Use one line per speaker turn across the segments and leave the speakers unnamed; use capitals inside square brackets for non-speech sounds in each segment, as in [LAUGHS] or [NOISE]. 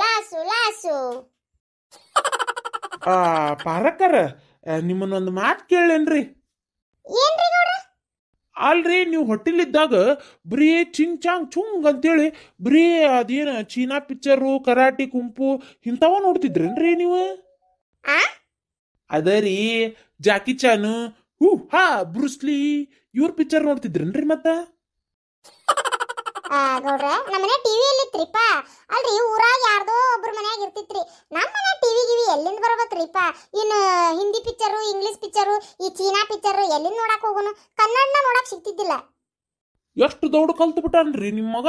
loss loss
ಆ ಪಾರಕ್ಕರ ನಿಮ್ಮನ್ನೊಂದು ಮಾತು ಕೇಳೇನ್ರಿ ಏನ್ರಿ ಗೌಡ್ರ ಅಲ್ರಿ ನೀವು ಇದ್ದಾಗ ಬ್ರೀ ಚಿಂಗ್ ಚಾಂಗ್ ಚುಂಗ್ ಅಂತೇಳಿ ಬ್ರೀ ಅದೇನ ಚೀನಾ ಪಿಕ್ಚರು ಕರಾಟಿ ಕುಂಪು ಇಂಥವ ನೋಡ್ತಿದ್ರೇನ್ರಿ ನೀವು ಆ ಅದರಿ ಜಾಕಿ ಚಾನು ಹೂ ಹಾ ಬ್ರೂಸ್ಲಿ ಇವ್ರ ಪಿಕ್ಚರ್ ನೋಡ್ತಿದ್ರೇನ್ರಿ ಮತ್ತ
ಗೌಡ್ರೆ ನಮ್ಮನೆ ಅಲ್ಲಿ ಇತ್ರಿಪ್ಪ ಅಲ್ರಿ ಊರಾಗ ಯಾರ್ದೋ ಒಬ್ರು ಮನ್ಯಾಗ ಇರ್ತಿತ್ರಿ ನಮ್ಮ ಮನೆ ಟಿವಿ ಗಿವಿ ಎಲ್ಲಿಂದ ಬರ್ಬೇಕ್ರಿಪ ಇನ್ನು ಹಿಂದಿ ಪಿಕ್ಚರು ಇಂಗ್ಲಿಷ್ ಪಿಕ್ಚರು ಈ ಚೀನಾ ಪಿಕ್ಚರ್ ಎಲ್ಲಿಂದ ನೋಡಕ್
ಹೋಗೋನು ಕನ್ನಡನ ನೋಡಕ್ ಸಿಕ್ತಿದ್ದಿಲ್ಲ ಎಷ್ಟು ದೌಡ್ ಕಲ್ತು ಬಿಟ್ಟಾನ್ರಿ ನಿಮ್ಮ ಮಗ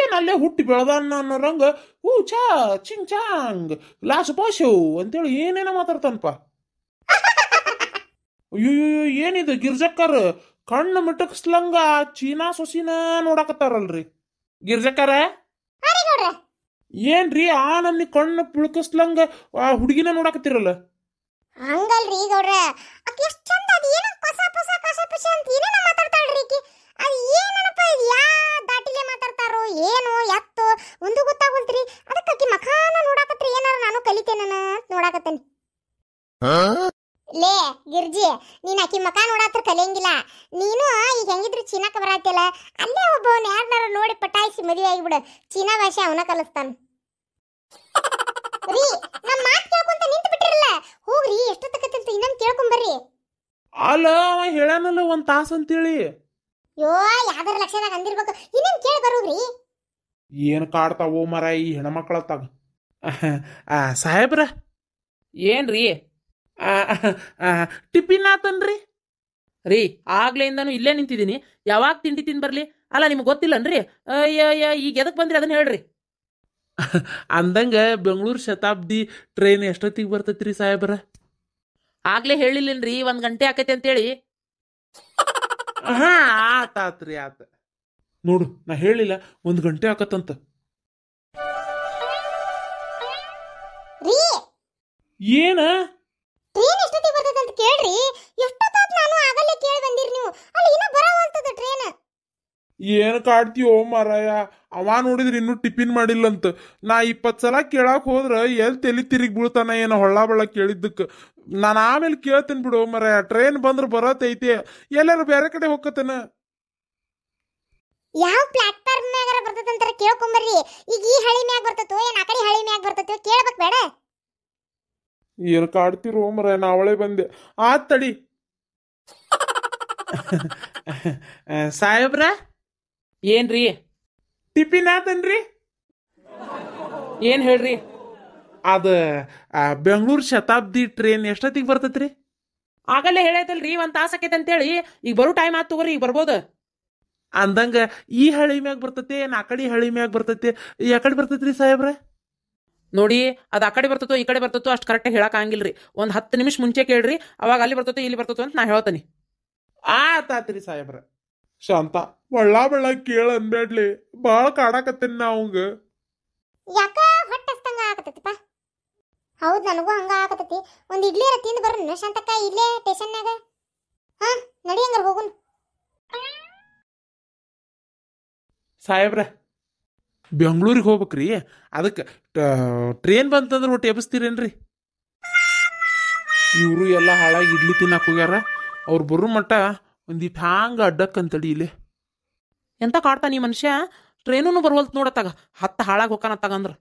ಏನ್ ಅಲ್ಲೇ ಹುಟ್ಟಿ ಬೆಳೆದಾನ ಅನ್ನೋರಂಗ ಹೂ ಚಾ ಚಿಂಗ್ ಚಾಂಗ್ ಲಾಸ್ ಬಾಸು ಅಂತೇಳಿ ಏನೇನ ಮಾತಾಡ್ತಾನಪ್ಪ ಅಯ್ಯೋ ಏನಿದು ಗಿರ್ಜಕ್ಕರ್ ಕಣ್ಣು ಮಿಟಕ್ಸ್ಲಂಗ ಚೀನಾ ಸೊಸಿನ ನೋಡಕತ್ತಾರಲ್ರಿ ಗಿರ್ಜಕರ ಏನ್ರಿ ಆ ನಮ್ನಿ ಕಣ್ಣು ಪುಳ್ಕಸ್ಲಂಗ ಆ ಹುಡುಗಿನ ನೋಡಕತ್ತಿರಲ್ಲ ಹಂಗಲ್ರಿ ಗೌಡ್ರ ಅಕಿ ಎಷ್ಟು ಚಂದ ಅದ
ಏನೋ ಪಸ ಕಸ ಪಸ ಅಂತ ಏನೇನೋ ಚೀನಾಕ ಬರತ್ತಿಲ್ಲ ಅಲ್ಲೇ ಒಬ್ಬವನ್ ಯಾರನ್ನಾರ ನೋಡಿ ಪಟಾಯಿಸಿ ಮದುವೆ ಆಗಿಬಿಡು ಚೀನಾ ಭಾಷೆ ಅವನ ಕಲಿಸ್ತಾನ ರೀ ನಮ್ಮ ಮಾತು ಕೇಳ್ಕೊಂತ ನಿಂತು ಬಿಟ್ಟಿರಲ್ಲ ಹೋಗ್ರಿ ಎಷ್ಟೊತ್ತಕತ್ತಿರ್ತ ಇನ್ನೊಂದು ಕೇಳ್ಕೊಂಬರ್ರಿ
ಅಲ್ಲ ಅವ ಹೇಳನಲ್ಲ ಒಂದ್ ತಾಸು ಅಂತೇಳಿ
ಯೋ ಯಾವ್ದಾರ ಲಕ್ಷದಾಗ ಅಂದಿರ್ಬೇಕು ಇನ್ನೇನ್ ಕೇಳಿ ಬರೋಗ್ರಿ
ಏನ್ ಕಾಡ್ತಾವೋ ಮರ ಈ ಹೆಣ್ಮಕ್ಳತ್ತಾಗ ಸಾಹೇಬ್ರ
ಏನ್ರಿ ಟಿಫಿನ್ ಆತನ್ರಿ ರೀ ಆಗ್ಲೇಯಿಂದನೂ ಇಲ್ಲೇ ನಿಂತಿದ್ದೀನಿ ಯಾವಾಗ ತಿಂಡಿ ತಿಂದು ಬರಲಿ ಅಲ್ಲ ನಿಮ್ಗೆ ಗೊತ್ತಿಲ್ಲನ್ರಿ ಅಯ್ಯ ಈಗ ಎದಕ್ಕೆ ಬಂದ್ರಿ ಅದನ್ನ ಹೇಳ್ರಿ
[LAUGHS] ಅಂದಂಗೆ ಬೆಂಗಳೂರು ಶತಾಬ್ದಿ ಟ್ರೈನ್ ಎಷ್ಟೊತ್ತಿಗೆ ಬರ್ತೈತ್ರಿ ಸಾಹೇಬ್ರ
ಆಗ್ಲೇ ಹೇಳಿಲ್ಲನ್ರಿ ಒಂದು ಗಂಟೆ ಆಕೈತಿ ಅಂತೇಳಿ
[LAUGHS] ಹಾ ಆತ ಆತ್ರಿ ಆತ ನೋಡು ನಾ ಹೇಳಿಲ್ಲ ಒಂದು ಗಂಟೆ ಆಕತ್ತಂತ ಏನ
ಟ್ರೈನ್ ಎಷ್ಟೊತ್ತಿಗೆ ಬರ್ತದೆ ಅಂತ ಕೇಳ್ರಿ ಎಷ್ಟೊತ್ತಾದ ನಾನು ಆಗಲೇ ಕೇಳಿ ಬಂದಿರಿ ನೀವು ಅಲ್ಲಿ ಇನ್ನ ಬರವಂತದ ಟ್ರೈನ್
ಏನು ಕಾಡ್ತೀವೋ ಮಾರಾಯ ಅವ ನೋಡಿದ್ರೆ ಇನ್ನೂ ಟಿಫಿನ್ ಮಾಡಿಲ್ಲಂತ ನಾ ಇಪ್ಪತ್ತು ಸಲ ಕೇಳಾಕ್ ಹೋದ್ರೆ ಎಲ್ಲಿ ತೆಲಿ ತಿರುಗಿ ಬೀಳ್ತಾನ ಏನೋ ಹೊಳ್ಳ ಬಳ್ಳ ಕೇಳಿದ್ದಕ್ಕೆ ನಾನು ಆಮೇಲೆ ಕೇಳ್ತೀನಿ ಬಿಡು ಮಾರಾಯ ಟ್ರೈನ್ ಬಂದ್ರೆ ಬರತೈತಿ ಎಲ್ಲರೂ ಬೇರೆ ಕಡೆ ಹೋಗ್ಕತನ
ಯಾವ ಪ್ಲಾಟ್ಫಾರ್ಮ್ ಮ್ಯಾಗ ಬರ್ತದಂತ ಕೇಳ್ಕೊಂಬರ್ರಿ ಈಗ ಈ ಹಳಿ ಮ್ಯಾಗ ಬರ್ತತೋ ಏನ್ ಆ ಕಡೆ ಹಳಿ ಮ್ಯಾಗ ಬರ್ತತೋ ಕೇಳ್ಬೇಕು ಬೇಡ
ಏರ್ ಕಾಡ್ತಿರೋ ಮರ ನಾ ಅವಳೆ ಬಂದೆ ಆ ತಡಿ ಸಾಹೇಬ್ರ ಏನ್ರಿ ಟಿಫಿನ್ ಆತನ್ರಿ ಏನು ಹೇಳ್ರಿ ಅದು
ಬೆಂಗಳೂರು ಶತಾಬ್ದಿ ಟ್ರೈನ್ ಎಷ್ಟೊತ್ತಿಗೆ ಬರ್ತೈತ್ರಿ ಆಗಲೇ ಹೇಳೈತಲ್ರಿ ಒಂದು ತಾಸು ಆಕೈತೆ ಅಂತೇಳಿ ಈಗ ಬರೋ ಟೈಮ್ ಆತ್ ತಗೋರಿ ಈಗ ಬರ್ಬೋದ ಅಂದಂಗ ಈ ಹಳಿ ಮ್ಯಾಗ ಬರ್ತೈತೆ ನಾಕಡಿ ಆ ಕಡೆ ಹಳಿ ಮ್ಯಾಗ ಬರ್ತೈತೆ ಯಾಕಡೆ ಬರ್ತೈತ್ರಿ ಸಾಹೇಬ್ರೆ ನೋಡಿ ಅದು ಆ ಕಡೆ ಬರ್ತತೋ ಈ ಕಡೆ ಬರ್ತತೋ ಅಷ್ಟು ಕರೆಕ್ಟ್ ಹೇಳಕ್ ರೀ ಒಂದು ಹತ್ತು ನಿಮಿಷ ಮುಂಚೆ ಕೇಳ್ರಿ ಅವಾಗ ಅಲ್ಲಿ ಬರ್ತತೋ ಇಲ್ಲಿ ಬರ್ತತೋ ಅಂತ ನಾ ಹೇಳ್ತೀನಿ ಆತಾತ್ರಿ ಸಾಹೇಬ್ರ
ಶಾಂತ ಒಳ್ಳ ಬಳ್ಳ ಕೇಳ ಅಂದ್ಬೇಡ್ಲಿ ಭಾಳ ಕಾಡಾಕತ್ತೀನಿ ನಾವು ಹೌದ್ ಹೌದು ನನಗೂ
ಹಂಗ ಆಗತತಿ ಒಂದು ಇಡ್ಲಿ ಅರ ತಿಂದ್ ಬರ್ರಿ ಶಾಂತಕ್ಕ ಇಲ್ಲೇ ನಾಗ ಹಾ ನಡಿ ಹಂಗ ಹೋಗುನ್
ಸಾಹೇಬ್ರ ಬೆಂಗಳೂರಿಗೆ ಹೋಗ್ಬೇಕ್ರಿ ಅದಕ್ಕೆ ಟ್ರೈನ್ ಬಂತಂದ್ರೆ ಒಟ್ಟು ಎಬ್ಸ್ತೀರೇನ್ರಿ ಇವರು ಎಲ್ಲ ಹಾಳಾಗಿ ಇಡ್ಲಿ ತಿನ್ನಕ್ಕೆ ಹೋಗ್ಯಾರ ಅವ್ರು ಬರ್ರ ಮಟ್ಟ
ಒಂದಿಟ್ಟು ಹಾಂಗೆ ಅಡ್ಡಕ್ಕಂತಡಿ ಇಲ್ಲಿ ಎಂತ ಕಾಡ್ತಾನೆ ಈ ಮನುಷ್ಯ ಟ್ರೈನೂ ಬರ್ವಲ್ತು ನೋಡತ್ತಾಗ ಹತ್ತು ಹಾಳಾಗಿ ಅಂದ್ರೆ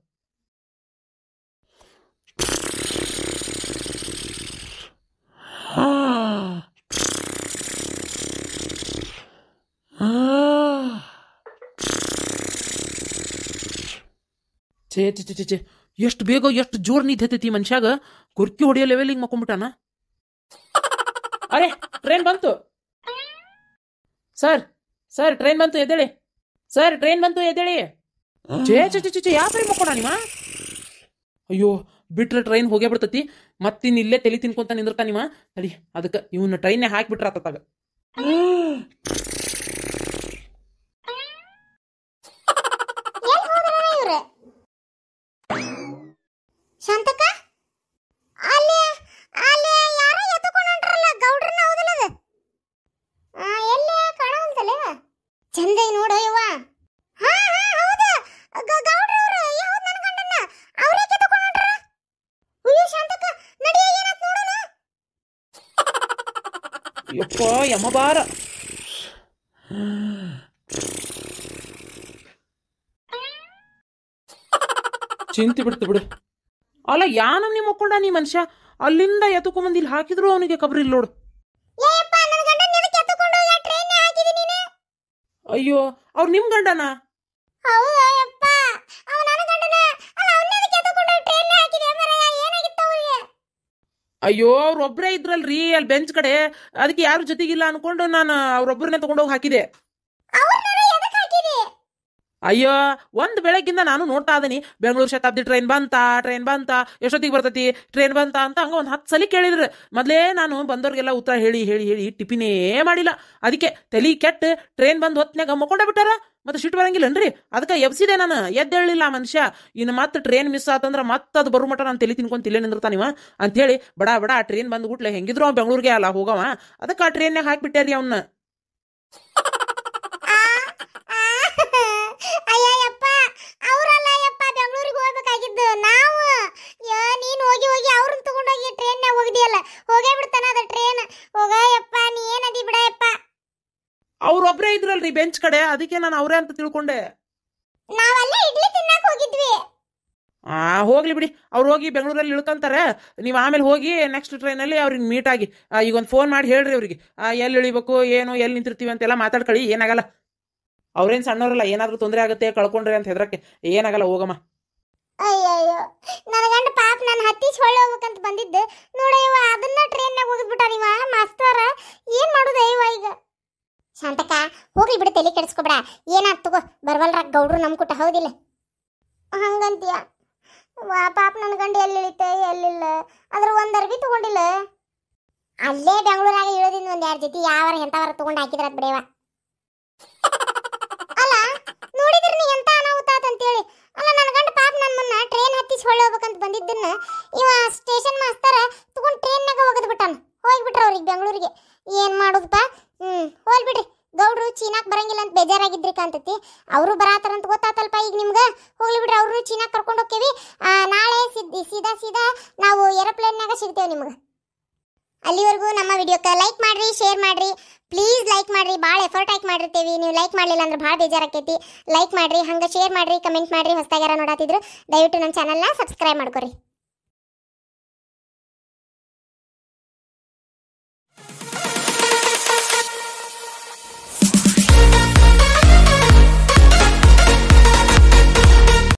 ಛೇ ಚೆ ಚೆ ಚೆ ಎಷ್ಟು ಬೇಗ ಎಷ್ಟು ಜೋರ್ ನಿಂತೈತಿ ಮನುಷ್ಯಾಗ ಗುರ್ಕಿ ಹೊಡೆಯೋ ಹಿಂಗ್ ಮಕೊಂಬಿಟ್ಟಾನ ಅರೆ ಟ್ರೈನ್ ಬಂತು ಸರ್ ಸರ್ ಟ್ರೈನ್ ಬಂತು ಎದ್ದೇಳಿ ಸರ್ ಟ್ರೈನ್ ಬಂತು ಎದ್ದೇಳಿ ಛೇ ಚೆ ಚೆ ಚೆ ಯಾವ ಮಕ್ಕೋಣ ನೀವ ಅಯ್ಯೋ ಬಿಟ್ರೆ ಟ್ರೈನ್ ಹೋಗೇ ಬಿಡ್ತತಿ ಮತ್ತಿನ್ ಇಲ್ಲೇ ತಲೆ ತಿನ್ಕೊಂತ ನಿಂದಿರ್ತಾನಿಮ್ಮ ತಡಿ ಅದಕ್ಕೆ ಇವನ್ನ ಟ್ರೈನ್ ಹಾಕಿಬಿಟ್ರ ಆತತ್ತಾಗ
ಶಾಂತಕ್ಕ ಅಲ್ಲಿ ಅಲ್ಲಿ ಯಾರೋ ಎತ್ತುಕೊಂಡು ಹೊಂಟ್ರಲ್ಲ ಗೌಡ್ರನ್ನ ಹೌದಲ್ಲದ ಎಲ್ಲಿ ಕಾಣವಲ್ದಲ್ಲ ಚಂದೈ ನೋಡು ಯವ್ವ ಹಾ ಹಾ ಹೌದು ಗೌಡ್ರವ್ರು ಯಾವ್ದು ನನ್ನ ಅವರೇ ಅಯ್ಯೋ ನಡಿ
ಯಪ್ಪ ಯಮಬಾರ ಚಿಂತೆ ಬಿಡ್ತು ಬಿಡು ಅಲ್ಲ ಯಾನಮ್ ನಿಮ್ ಮಕ್ಕೊಂಡ ನೀ ಮನುಷ್ಯ ಅಲ್ಲಿಂದ ಎತ್ತಕೊಂಬಂದು ಇಲ್ಲಿ ಹಾಕಿದ್ರು ಅವನಿಗೆ ಕಬ್ರಿ ಇಲ್ಲ ನೋಡು ಅಯ್ಯೋ ಅವ್ರು ನಿಮ್ ಗಂಡನ ಅಯ್ಯೋ ಅವ್ರೊಬ್ರೇ ಇದ್ರಲ್ರಿ ಅಲ್ಲಿ ಬೆಂಚ್ ಕಡೆ ಅದಕ್ಕೆ ಯಾರು ಜೊತೆಗಿಲ್ಲ ಅನ್ಕೊಂಡು ನಾನು ಅವ್ರೊಬ್ಬರನ್ನೇ ತಗೊಂಡೋಗಿ ಹಾಕಿದೆ ಅಯ್ಯೋ ಒಂದು ಬೆಳಗ್ಗಿಂದ ನಾನು ನೋಡ್ತಾ ಇದೀನಿ ಬೆಂಗಳೂರು ಶತಾಬ್ದಿ ಟ್ರೈನ್ ಬಂತ ಟ್ರೈನ್ ಬಂತ ಎಷ್ಟೊತ್ತಿಗೆ ಬರ್ತೈತಿ ಟ್ರೈನ್ ಬಂತ ಅಂತ ಹಂಗ ಒಂದು ಹತ್ತು ಸಲ ಕೇಳಿದ್ರು ಮೊದಲೇ ನಾನು ಬಂದವ್ರಿಗೆಲ್ಲ ಉತ್ತರ ಹೇಳಿ ಹೇಳಿ ಹೇಳಿ ಟಿಫಿನೇ ಮಾಡಿಲ್ಲ ಅದಕ್ಕೆ ತಲಿ ಕೆಟ್ಟ ಟ್ರೈನ್ ಬಂದು ಹೊತ್ತಿನಾಗ ಮಕ್ಕೊಂಡ ಬಿಟ್ಟಾರ ಮತ್ತೆ ಸಿಟ್ಟು ಬರಂಗಿಲ್ಲನ್ರಿ ಅದಕ್ಕೆ ಎಬ್ಸಿದೆ ನಾನು ಎದ್ದೇಳಿಲ್ಲ ಮನುಷ್ಯ ಇನ್ನು ಮತ್ತೆ ಟ್ರೈನ್ ಮಿಸ್ ಆತಂದ್ರೆ ಮತ್ತೆ ಅದು ಬರೋ ಮಟ್ಟ ನಾನು ತಲೆ ತಿನ್ಕೊಂಡು ತಿಲ್ಲೇ ನಿಂದಿರ್ತಾನಿವ ಹೇಳಿ ಬಡ ಬಡ ಆ ಟ್ರೈನ್ ಗುಟ್ಲೆ ಹೆಂಗಿದ್ರು ಬೆಂಗಳೂರಿಗೆ ಅಲ್ಲ ಹೋಗವ ಅದಕ್ಕೆ ಆ ಟ್ರೈನ್ನಾಗ ಹಾಕಿಬಿಟ್ಟೆ ರೀ ಅವನ್ನ ಬೆಂಚ್ ಕಡೆ ಅದಕ್ಕೆ ನಾನು ಅವರೇ ಅಂತ ತಿಳ್ಕೊಂಡೆ ಹಾ ಇಡ್ಲಿ ಹೋಗಿದ್ವಿ ಆ ಹೋಗ್ಲಿ ಬಿಡಿ ಅವ್ರು ಹೋಗಿ ಬೆಂಗಳೂರಲ್ಲಿ ಇಳ್ಕೊಂತಾರೆ ನೀವು ಆಮೇಲೆ ಹೋಗಿ ನೆಕ್ಸ್ಟ್ ಟ್ರೈನಲ್ಲಿ ಅವ್ರಿಗೆ ಮೀಟ್ ಆಗಿ ಈಗ ಒಂದು ಫೋನ್ ಮಾಡಿ ಹೇಳ್ರಿ ಅವ್ರಿಗೆ ಎಲ್ಲಿ ಇಳಿಬೇಕು ಏನು ಎಲ್ಲಿ ನಿಂತಿರ್ತೀವಿ ಅಂತೆಲ್ಲ ಮಾತಾಡ್ಕೊಳ್ಳಿ ಏನಾಗಲ್ಲ ಅವ್ರೇನು ಸಣ್ಣವರಲ್ಲ ಏನಾದರೂ ತೊಂದರೆ ಆಗುತ್ತೆ ಕಳ್ಕೊಂಡ್ರೆ ಅಂತ ಹೆದ್ರಕ್ಕೆ ಏನಾಗಲ್ಲ ಹೋಗಮ್ಮ
ಅಯ್ಯಯ್ಯೋ ಪಾಪ ಹತ್ತಿ ಬಂದಿದ್ದೆ ಅದನ್ನ ಹೋಗಿ ಮಾಸ್ತರ ಏನು ಮಾಡೋದು ಈಗ ಶಾಂತಕ್ಕ ಹೋಗ್ಲಿ ಬಿಡು ತಲೆ ಕೆಡಿಸ್ಕೊಬೇಡ ಏನಾಗ್ ತಗೋ ಬರ್ವಲ್ರ ಗೌಡ್ರು ನಮ್ಮ ಕುಟ ಹೌದಿಲ್ಲ ಹಂಗಂತೀಯ ವಾ ಪಾಪ ನನ್ನ ಗಂಡ ಎಲ್ಲಿಳಿತೆ ಎಲ್ಲಿಲ್ಲ ಅದ್ರ ಒಂದು ಅರ್ವಿ ತಗೊಂಡಿಲ್ಲ ಅಲ್ಲೇ ಬೆಂಗಳೂರಾಗ ಇಳೋದಿಂದ ಒಂದು ಎರಡು ಜೊತೆ ಯಾವಾರ ಎಂಥವಾರ ತಗೊಂಡು ಹಾಕಿದ್ರ ಬಿಡೇವ ಅಲ್ಲ ನೋಡಿದ್ರ ನೀ ಎಂತ ಅನಾಹುತ ಅಂತೇಳಿ ಅಲ್ಲ ನನ್ನ ಗಂಡ ಪಾಪ ನಮ್ಮನ್ನ ಟ್ರೈನ್ ಹತ್ತಿಸಿ ಹೊಳ್ಳಿ ಹೋಗ್ಬೇಕಂತ ಬಂದಿದ್ದನ್ನ ಇವ ಸ್ಟೇಷನ್ ಮಾಸ್ತರ ತಗೊಂಡು ಟ್ರೈನ್ನಾಗ ಒಗದ್ಬಿಟ್ಟಾನ ಹೋಗ್ಬಿಟ್ರ ಅವ್ರಿಗೆ ಬೆಂಗಳೂರಿಗೆ ಏನು ಮಾಡುದಪ್ಪ ಹ್ಞೂ ಹೋಲ್ ಬಿಡ್ರಿ ಗೌಡ್ರು ಚೀನಾಕ್ ಬರಂಗಿಲ್ಲ ಅಂತ ಬೇಜಾರಾಗಿದ್ರಿ ಕಾಂತತಿ ಅವರು ಅಂತ ಗೊತ್ತಾತಲ್ಪ ಈಗ ನಿಮ್ಗೆ ಹೋಗ್ಲಿ ಬಿಡ್ರಿ ಅವ್ರು ಚೀನಾಕ್ ಕರ್ಕೊಂಡು ಹೋಗ್ತೀವಿ ನಾಳೆ ಸಿದ್ಧಿ ಸೀದಾ ಸೀದಾ ನಾವು ಏರೋಪ್ಲೇನ್ನಾಗ ಸಿಗ್ತೇವೆ ನಿಮ್ಗೆ ಅಲ್ಲಿವರೆಗೂ ನಮ್ಮ ವಿಡಿಯೋಕ್ಕೆ ಲೈಕ್ ಮಾಡ್ರಿ ಶೇರ್ ಮಾಡಿರಿ ಪ್ಲೀಸ್ ಲೈಕ್ ಮಾಡಿರಿ ಭಾಳ ಎಫರ್ಟ್ ಹಾಕಿ ಮಾಡಿರ್ತೀವಿ ನೀವು ಲೈಕ್ ಮಾಡಲಿಲ್ಲ ಅಂದ್ರೆ ಭಾಳ ಬೇಜಾರಾಕೈತಿ ಲೈಕ್ ಮಾಡ್ರಿ ಹಂಗೆ ಶೇರ್ ಮಾಡ್ರಿ ಕಮೆಂಟ್ ಮಾಡಿರಿ ಹೊಸದಾಗ್ಯಾರ ನೋಡಾತಿದ್ರು ದಯವಿಟ್ಟು ನಮ್ಮ ಚಾನಲ್ನ ಸಬ್ಸ್ಕ್ರೈಬ್ ಮಾಡ್ಕೊರಿ